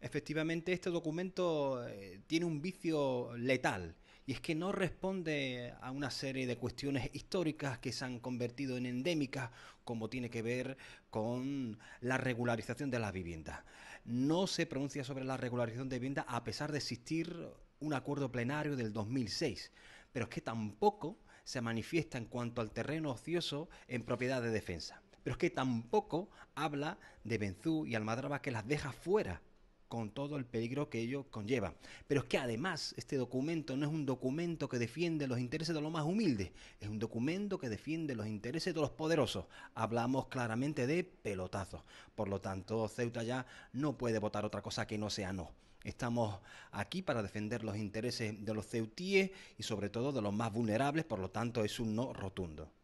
efectivamente este documento eh, tiene un vicio letal y es que no responde a una serie de cuestiones históricas que se han convertido en endémicas, como tiene que ver con la regularización de las viviendas. No se pronuncia sobre la regularización de viviendas a pesar de existir un acuerdo plenario del 2006, pero es que tampoco se manifiesta en cuanto al terreno ocioso en propiedad de defensa. Pero es que tampoco habla de Benzú y Almadraba que las deja fuera con todo el peligro que ello conlleva. Pero es que además este documento no es un documento que defiende los intereses de los más humildes, es un documento que defiende los intereses de los poderosos. Hablamos claramente de pelotazos. Por lo tanto, Ceuta ya no puede votar otra cosa que no sea no. Estamos aquí para defender los intereses de los ceutíes y sobre todo de los más vulnerables, por lo tanto es un no rotundo.